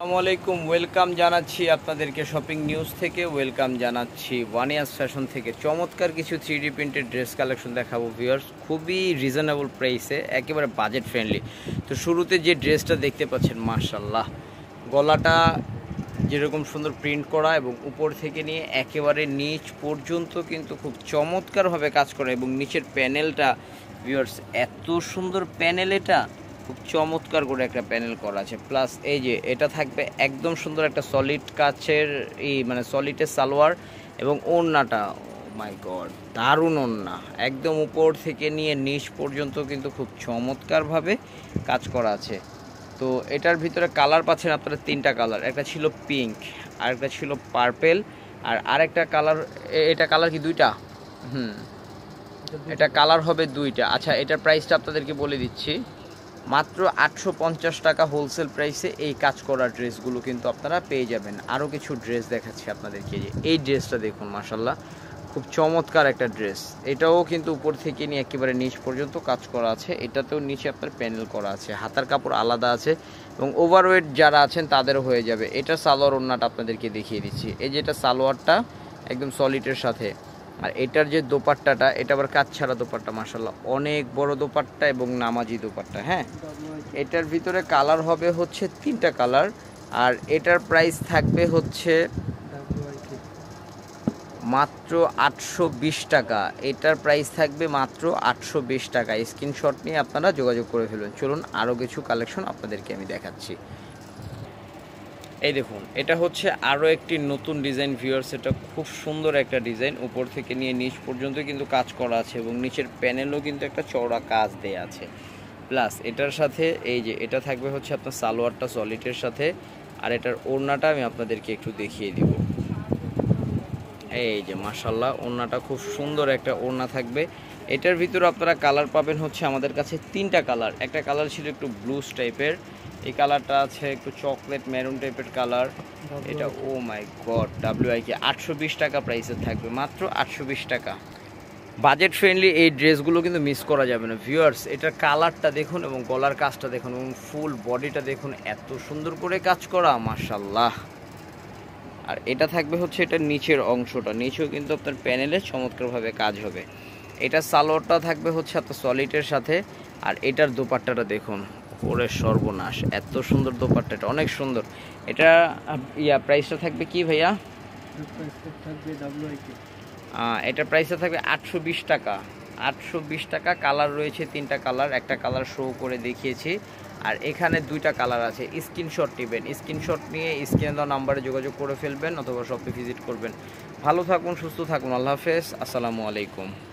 আসসালামাইকুম আলাইকুম ওয়েলকাম জানাচ্ছি আপনাদেরকে শপিং নিউজ থেকে ওয়েলকাম জানাচ্ছি ওয়ান ইয়ার ফ্যাশন থেকে চমৎকার কিছু থ্রি প্রিন্টেড ড্রেস কালেকশন দেখাবো ভিউয়ার্স খুবই রিজনেবল প্রাইসে একেবারে বাজেট ফ্রেন্ডলি তো শুরুতে যে ড্রেসটা দেখতে পাচ্ছেন মার্শাল্লাহ গলাটা যেরকম সুন্দর প্রিন্ট করা এবং উপর থেকে নিয়ে একেবারে নিচ পর্যন্ত কিন্তু খুব চমৎকারভাবে কাজ করা এবং নিচের প্যানেলটা ভিউয়ার্স এত সুন্দর প্যানেল এটা খুব চমৎকার করে একটা প্যানেল করা আছে প্লাস এই যে এটা থাকবে একদম সুন্দর একটা সলিড কাচের এই মানে সলিডের সালোয়ার এবং ওড়নাটা মাই oh গড দারুণ ওড়না একদম উপর থেকে নিয়ে নিচ পর্যন্ত কিন্তু খুব চমৎকারভাবে কাজ করা আছে তো এটার ভিতরে কালার পাচ্ছেন আপনারা তিনটা কালার একটা ছিল পিঙ্ক আর একটা ছিল পার্পেল আর আরেকটা কালার এটা কালার কি দুইটা হুম এটা কালার হবে দুইটা আচ্ছা এটার প্রাইসটা আপনাদেরকে বলে দিচ্ছি মাত্র আটশো টাকা হোলসেল প্রাইসে এই কাজ করা ড্রেসগুলো কিন্তু আপনারা পেয়ে যাবেন আরও কিছু ড্রেস দেখাচ্ছি আপনাদেরকে যে এই ড্রেসটা দেখুন মাসাল্লাহ খুব চমৎকার একটা ড্রেস এটাও কিন্তু উপর থেকে নিয়ে একেবারে নিচ পর্যন্ত কাজ করা আছে এটাতেও নিচে আপনার প্যানেল করা আছে হাতার কাপড় আলাদা আছে এবং ওভারওয়েট যারা আছেন তাদেরও হয়ে যাবে এটা সালোয়ার ওড়নাটা আপনাদেরকে দেখিয়ে দিচ্ছি এই যে এটা সালোয়ারটা একদম সলিডের সাথে আর এটার যে দোপাট্টাটা এটা আবার কাজ ছাড়া দোপাট্টা মাসাল্লাহ অনেক বড় দোপাট্টা এবং নামাজি দোপাট্টা হ্যাঁ এটার ভিতরে কালার হবে হচ্ছে তিনটা কালার আর এটার প্রাইস থাকবে হচ্ছে মাত্র আটশো টাকা এটার প্রাইস থাকবে মাত্র আটশো টাকা স্ক্রিনশট নিয়ে আপনারা যোগাযোগ করে ফেলুন চলুন আরও কিছু কালেকশন আপনাদেরকে আমি দেখাচ্ছি এই দেখুন এটা হচ্ছে আরও একটি নতুন ডিজাইন ভিউয়ার্স এটা খুব সুন্দর একটা ডিজাইন উপর থেকে নিয়ে নিচ পর্যন্ত কিন্তু কাজ করা আছে এবং নিচের প্যানেলও কিন্তু একটা চওড়া কাজ দেয়া আছে প্লাস এটার সাথে এই যে এটা থাকবে হচ্ছে আপনার সালোয়ারটা সলিটের সাথে আর এটার ওড়নাটা আমি আপনাদেরকে একটু দেখিয়ে দিব এই যে মাসাল্লাহ ওড়নাটা খুব সুন্দর একটা ওড়না থাকবে এটার ভিতরে আপনারা কালার পাবেন হচ্ছে আমাদের কাছে তিনটা কালার একটা কালার ছিল একটু ব্লুজ টাইপের এই কালারটা আছে একটু চকলেট মেরুন টাইপের কালার এটা oh my god W I K আটশো টাকা প্রাইসে থাকবে মাত্র আটশো বিশ টাকা বাজেট ফ্রেন্ডলি এই ড্রেসগুলো কিন্তু মিস করা যাবে না ভিউয়ার্স এটার কালারটা দেখুন এবং গলার কাজটা দেখুন এবং ফুল বডিটা দেখুন এত সুন্দর করে কাজ করা মার্শাল্লাহ আর এটা থাকবে হচ্ছে এটার নিচের অংশটা নিচেও কিন্তু আপনার প্যানেলে চমৎকারভাবে কাজ হবে এটা সালোয়ারটা থাকবে হচ্ছে আপনার সলিটের সাথে আর এটার দুপাট্টাটা দেখুন ওরে সর্বনাশ এত সুন্দর এটা অনেক সুন্দর এটা ইয়া প্রাইসটা থাকবে কি ভাইয়া এটা প্রাইসটা থাকবে আটশো বিশ টাকা আটশো বিশ টাকা কালার রয়েছে তিনটা কালার একটা কালার শো করে দেখিয়েছি আর এখানে দুইটা কালার আছে স্ক্রিনশট নেবেন স্ক্রিনশট নিয়ে স্ক্রিনে দেওয়া নাম্বারে যোগাযোগ করে ফেলবেন অথবা শপে ভিজিট করবেন ভালো থাকুন সুস্থ থাকুন আল্লাহ হাফেজ আসসালামু আলাইকুম